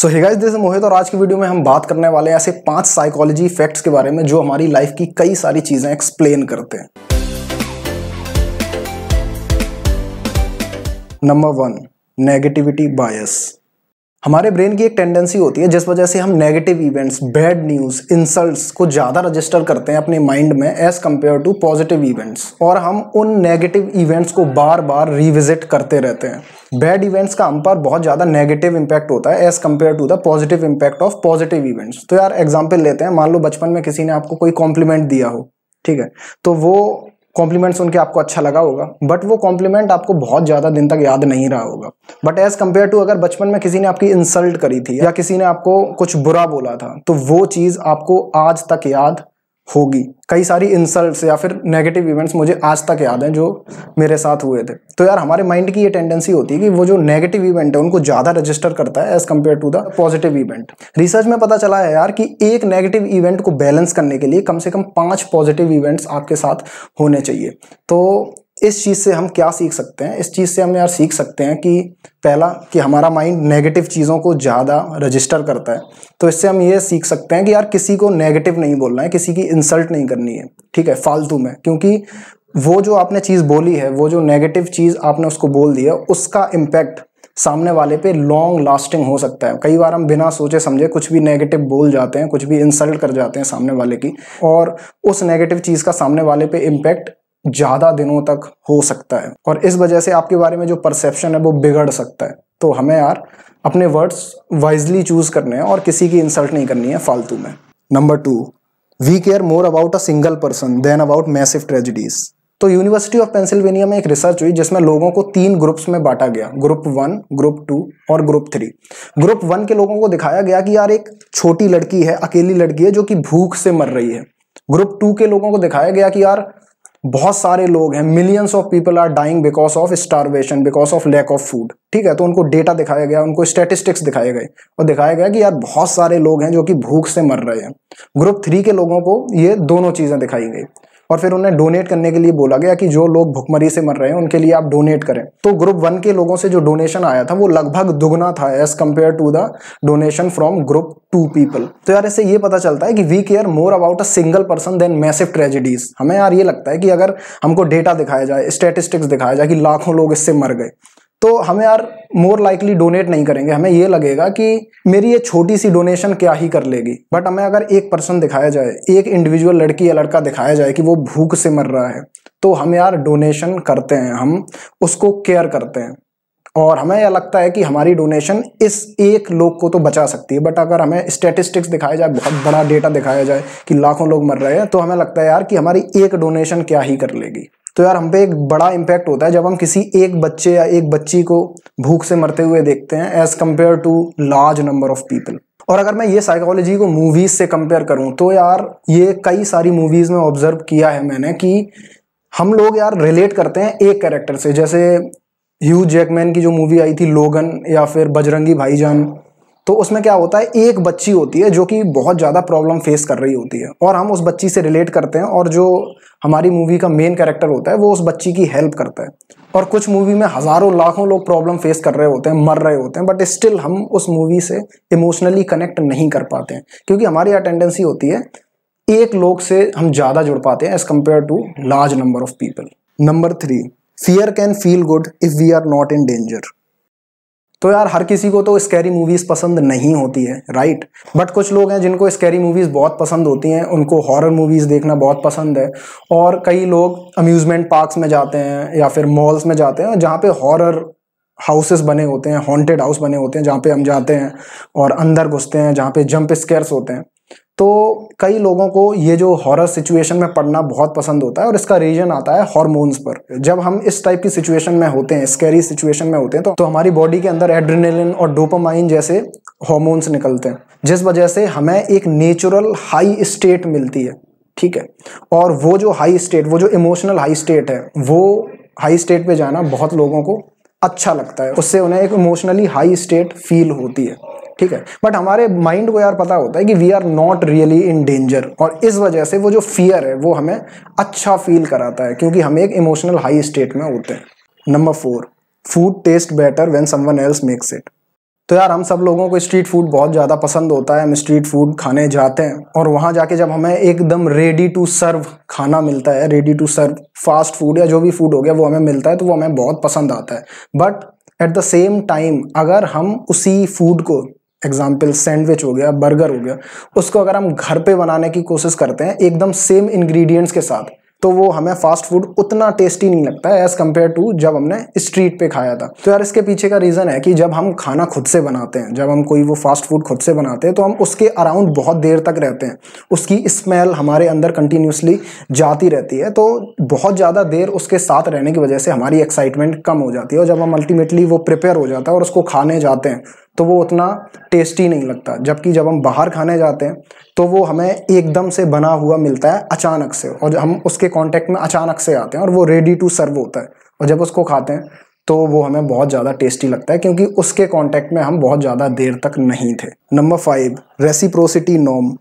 so hey guys this मोहित और आज की वीडियो में हम बात करने वाले हैं ऐसे पांच साइकोलॉजी फैक्ट्स के बारे में जो हमारी लाइफ की कई सारी चीज़ें एक्सप्लेन करते हैं नंबर वन नेगेटिविटी बायस हमारे ब्रेन की एक टेंडेंसी होती है जिस वजह से हम negative events bad news insults को ज़्यादा रजिस्टर करते हैं अपने माइंड में as compare to positive events और हम उन नेगेटिव इवेंट्स को बार बार रिविजिट करते रहते हैं बैड इवेंट्स का हम पर बहुत ज़्यादा नेगेटिव इंपैक्ट होता है as compare to the positive impact of positive events तो यार एग्जाम्पल लेते हैं मान लो बचपन में किसी ने आपको कोई कॉम्प्लीमेंट दिया हो ठीक है तो वो कॉम्प्लीमेंट्स उनके आपको अच्छा लगा होगा बट वो कॉम्प्लीमेंट आपको बहुत ज़्यादा दिन तक याद नहीं रहा होगा बट एज़ कम्पेयर टू अगर बचपन में किसी ने आपकी इंसल्ट करी थी या किसी ने आपको कुछ बुरा बोला था तो वो चीज़ आपको आज तक याद होगी कई सारी इंसल्ट्स या फिर नेगेटिव इवेंट्स मुझे आज तक याद हैं जो मेरे साथ हुए थे तो यार हमारे माइंड की ये टेंडेंसी होती है कि वो जो नेगेटिव इवेंट है उनको ज़्यादा रजिस्टर करता है as compare to the positive event research में पता चला है यार कि एक नेगेटिव इवेंट को बैलेंस करने के लिए कम से कम पाँच पॉजिटिव इवेंट्स आपके साथ होने चाहिए तो इस चीज़ से हम क्या सीख सकते हैं इस चीज़ से हम यार सीख सकते हैं कि पहला कि हमारा माइंड नेगेटिव चीज़ों को ज़्यादा रजिस्टर करता है तो इससे हम ये सीख सकते हैं कि यार किसी को नेगेटिव नहीं बोलना है किसी की इंसल्ट नहीं करनी है ठीक है फालतू में क्योंकि वो जो आपने चीज़ बोली है वो जो नेगेटिव चीज़ आपने उसको बोल दी है उसका इम्पैक्ट सामने वाले पे लॉन्ग लास्टिंग हो सकता है कई बार हम बिना सोचे समझे कुछ भी नेगेटिव बोल जाते हैं कुछ भी इंसल्ट कर जाते हैं सामने वाले की और उस नेगेटिव चीज़ का सामने वाले पे इम्पैक्ट ज़्यादा दिनों तक हो सकता है और इस वजह से आपके बारे में जो परसेप्शन है वो बिगड़ सकता है तो हमें यार अपने वर्ड्स वाइजली चूज़ करने हैं और किसी की इंसल्ट नहीं करनी है फालतू में number two we care more about a single person than about massive tragedies तो यूनिवर्सिटी ऑफ पेंसिल्वेनिया में एक रिसर्च हुई जिसमें लोगों को तीन ग्रुप्स में बांटा गया ग्रुप वन ग्रुप टू और ग्रुप थ्री ग्रुप वन के लोगों को दिखाया गया कि यार एक छोटी लड़की है अकेली लड़की है जो कि भूख से मर रही है ग्रुप टू के लोगों को दिखाया गया कि यार बहुत सारे लोग हैं millions of people are dying because of starvation because of lack of food ठीक है तो उनको डेटा दिखाया गया उनको स्टेटिस्टिक्स दिखाए गए और दिखाया गया कि यार बहुत सारे लोग हैं जो कि भूख से मर रहे हैं ग्रुप थ्री के लोगों को ये दोनों चीज़ें दिखाई गई और फिर उन्हें डोनेट करने के लिए बोला गया कि जो लोग भुखमरी से मर रहे हैं उनके लिए आप डोनेट करें तो ग्रुप वन के लोगों से जो डोनेशन आया था वो लगभग दुगना था as compare to the donation from group two people तो यार इससे ये पता चलता है कि we care more about a single person than massive tragedies हमें यार ये लगता है कि अगर हमको डेटा दिखाया जाए स्टेटिस्टिक्स दिखाया जाए कि लाखों लोग इससे मर गए तो हमें यार मोर लाइकली डोनेट नहीं करेंगे हमें ये लगेगा कि मेरी ये छोटी सी डोनेशन क्या ही कर लेगी बट हमें अगर एक पर्सन दिखाया जाए एक इंडिविजुअल लड़की या लड़का दिखाया जाए कि वो भूख से मर रहा है तो हम यार डोनेशन करते हैं हम उसको केयर करते हैं और हमें यह लगता है कि हमारी डोनेशन इस एक लोग को तो बचा सकती है बट अगर हमें स्टेटिस्टिक्स दिखाया जाए बहुत बड़ा डेटा दिखाया जाए कि लाखों लोग मर रहे हैं तो हमें लगता है यार कि हमारी एक डोनेशन क्या ही कर लेगी तो यार हम पे एक बड़ा इम्पैक्ट होता है जब हम किसी एक बच्चे या एक बच्ची को भूख से मरते हुए देखते हैं as compare to large number of people और अगर मैं ये साइकोलॉजी को मूवीज से कंपेयर करूं तो यार ये कई सारी मूवीज में ऑब्जर्व किया है मैंने कि हम लोग यार रिलेट करते हैं एक कैरेक्टर से जैसे ह्यू जैकमैन की जो मूवी आई थी लोगन या फिर बजरंगी भाईजान तो उसमें क्या होता है एक बच्ची होती है जो कि बहुत ज़्यादा प्रॉब्लम फेस कर रही होती है और हम उस बच्ची से रिलेट करते हैं और जो हमारी मूवी का मेन कैरेक्टर होता है वो उस बच्ची की हेल्प करता है और कुछ मूवी में हज़ारों लाखों लोग प्रॉब्लम फेस कर रहे होते हैं मर रहे होते हैं बट स्टिल हम उस मूवी से इमोशनली कनेक्ट नहीं कर पाते हैं क्योंकि हमारी अटेंडेंसी होती है एक लोग से हम ज़्यादा जुड़ पाते हैं as compare to large number of people number three fear can feel good if we are not in danger तो यार हर किसी को तो स्कैरी मूवीज पसंद नहीं होती है राइट बट कुछ लोग हैं जिनको स्कैरी मूवीज बहुत पसंद होती हैं उनको हॉरर मूवीज देखना बहुत पसंद है और कई लोग अम्यूजमेंट पार्क्स में जाते हैं या फिर मॉल्स में जाते हैं जहाँ पे हॉरर हाउसेस बने होते हैं हॉन्टेड हाउस बने होते हैं जहाँ पे हम जाते हैं और अंदर घुसते हैं जहाँ पे जंप स्केयर्स होते हैं तो कई लोगों को ये जो हॉरर सिचुएशन में पढ़ना बहुत पसंद होता है और इसका रीजन आता है हॉर्मोन्स पर जब हम इस टाइप की सिचुएशन में होते हैं स्कैरी सिचुएशन में होते हैं तो, तो हमारी बॉडी के अंदर एड्रेनलिन और डोपामाइन जैसे हॉर्मोन्स निकलते हैं जिस वजह से हमें एक नेचुरल हाई स्टेट मिलती है ठीक है और वो जो हाई स्टेट वो जो इमोशनल हाई स्टेट है वो हाई स्टेट पे जाना बहुत लोगों को अच्छा लगता है उससे उन्हें एक इमोशनली हाई स्टेट फील होती है ठीक है बट हमारे माइंड को यार पता होता है कि we are not really in danger और इस वजह से वो जो फियर है वो हमें अच्छा फील कराता है क्योंकि हम एक इमोशनल हाई स्टेट में होते हैं number four food taste better when someone else makes it तो यार हम सब लोगों को स्ट्रीट फूड बहुत ज़्यादा पसंद होता है हम स्ट्रीट फूड खाने जाते हैं और वहाँ जाके जब हमें एकदम रेडी टू सर्व खाना मिलता है ready to serve fast food या जो भी फूड हो गया वो हमें मिलता है तो वो हमें बहुत पसंद आता है but at the same time अगर हम उसी फूड को एग्जाम्पल सैंडविच हो गया बर्गर हो गया उसको अगर हम घर पे बनाने की कोशिश करते हैं एकदम सेम इंग्रेडिएंट्स के साथ तो वो हमें फास्ट फूड उतना टेस्टी नहीं लगता है एज कम्पेयर टू जब हमने स्ट्रीट पे खाया था तो यार इसके पीछे का रीज़न है कि जब हम खाना खुद से बनाते हैं जब हम कोई वो फास्ट फूड खुद से बनाते हैं तो हम उसके अराउंड बहुत देर तक रहते हैं उसकी स्मेल हमारे अंदर कंटिन्यूसली जाती रहती है तो बहुत ज़्यादा देर उसके साथ रहने की वजह से हमारी एक्साइटमेंट कम हो जाती है और जब हम अल्टीमेटली वो प्रिपेयर हो जाता है और उसको खाने जाते हैं तो वो उतना टेस्टी नहीं लगता जबकि जब हम बाहर खाने जाते हैं तो वो हमें एकदम से बना हुआ मिलता है अचानक से और हम उसके कांटेक्ट में अचानक से आते हैं और वो रेडी टू सर्व होता है और जब उसको खाते हैं तो वो हमें बहुत ज़्यादा टेस्टी लगता है क्योंकि उसके कॉन्टेक्ट में हम बहुत ज़्यादा देर तक नहीं थे नंबर फाइव रेसिप्रोसिटी नॉम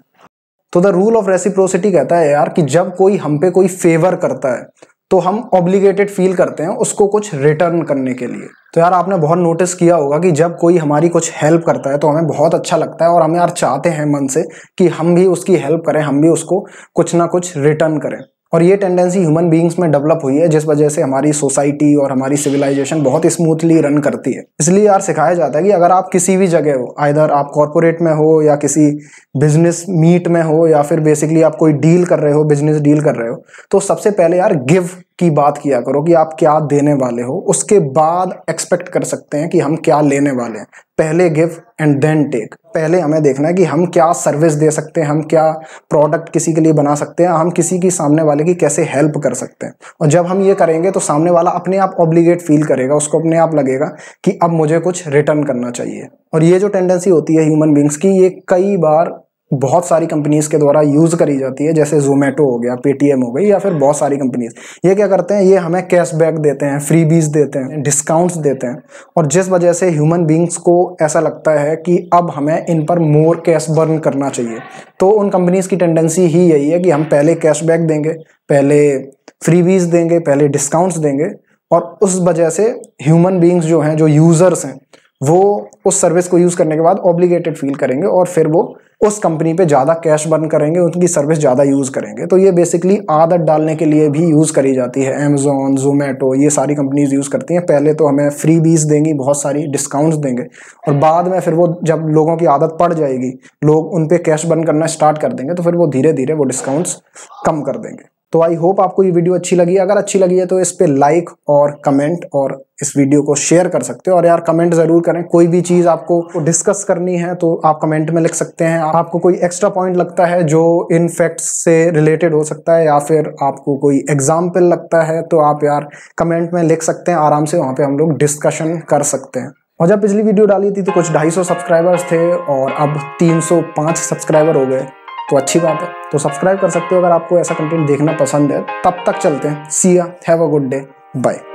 तो द रूल ऑफ रेसिप्रोसिटी कहता है यार कि जब कोई हम पे कोई फेवर करता है तो हम ऑब्लिगेटेड फील करते हैं उसको कुछ रिटर्न करने के लिए तो यार आपने बहुत नोटिस किया होगा कि जब कोई हमारी कुछ हेल्प करता है तो हमें बहुत अच्छा लगता है और हम यार चाहते हैं मन से कि हम भी उसकी हेल्प करें हम भी उसको कुछ ना कुछ रिटर्न करें और ये टेंडेंसी ह्यूमन बींग्स में डेवलप हुई है जिस वजह से हमारी सोसाइटी और हमारी सिविलाइजेशन बहुत स्मूथली रन करती है इसलिए यार सिखाया जाता है कि अगर आप किसी भी जगह हो आइधर आप कॉरपोरेट में हो या किसी बिजनेस मीट में हो या फिर बेसिकली आप कोई डील कर रहे हो बिजनेस डील कर रहे हो तो सबसे पहले यार गिव की बात किया करो कि आप क्या देने वाले हो उसके बाद एक्सपेक्ट कर सकते हैं कि हम क्या लेने वाले हैं पहले गिव एंड देन टेक पहले हमें देखना है कि हम क्या सर्विस दे सकते हैं हम क्या प्रोडक्ट किसी के लिए बना सकते हैं हम किसी की सामने वाले की कैसे हेल्प कर सकते हैं और जब हम ये करेंगे तो सामने वाला अपने आप ऑब्लिगेट फील करेगा उसको अपने आप लगेगा कि अब मुझे कुछ रिटर्न करना चाहिए और ये जो टेंडेंसी होती है ह्यूमन बींग्स की ये कई बार बहुत सारी कंपनीज के द्वारा यूज़ करी जाती है जैसे जोमेटो हो गया पेटीएम हो गई या फिर बहुत सारी कंपनीज ये क्या करते हैं ये हमें कैशबैक देते हैं फ्री बीज देते हैं डिस्काउंट्स देते हैं और जिस वजह से ह्यूमन बींग्स को ऐसा लगता है कि अब हमें इन पर मोर कैश बर्न करना चाहिए तो उन कंपनीज़ की टेंडेंसी ही यही है कि हम पहले कैशबैक देंगे पहले फ्री बीज देंगे पहले डिस्काउंट्स देंगे और उस वजह से ह्यूमन बींग्स जो हैं जो यूज़र्स हैं वो उस सर्विस को यूज़ करने के बाद ऑब्लिगेटेड फील करेंगे और फिर वो उस कंपनी पे ज़्यादा कैश बर्न करेंगे उनकी सर्विस ज़्यादा यूज़ करेंगे तो ये बेसिकली आदत डालने के लिए भी यूज़ करी जाती है अमेजोन जोमेटो ये सारी कंपनीज यूज़ करती हैं पहले तो हमें फ्री बीज देंगी बहुत सारी डिस्काउंट्स देंगे और बाद में फिर वो जब लोगों की आदत पड़ जाएगी लोग उन पर कैश बर्न करना स्टार्ट कर देंगे तो फिर वो धीरे धीरे वो डिस्काउंट्स कम कर देंगे तो आई होप आपको ये वीडियो अच्छी लगी अगर अच्छी लगी है तो इस पर लाइक और कमेंट और इस वीडियो को शेयर कर सकते हो और यार कमेंट ज़रूर करें कोई भी चीज़ आपको डिस्कस करनी है तो आप कमेंट में लिख सकते हैं आपको कोई एक्स्ट्रा पॉइंट लगता है जो इन फैक्ट्स से रिलेटेड हो सकता है या फिर आपको कोई एग्जाम्पल लगता है तो आप यार कमेंट में लिख सकते हैं आराम से वहाँ पर हम लोग डिस्कशन कर सकते हैं और जब पिछली वीडियो डाली थी तो कुछ ढाई सब्सक्राइबर्स थे और अब तीन सब्सक्राइबर हो गए तो अच्छी बात है तो सब्सक्राइब कर सकते हो अगर आपको ऐसा कंटेंट देखना पसंद है तब तक चलते हैं see ya have a good day bye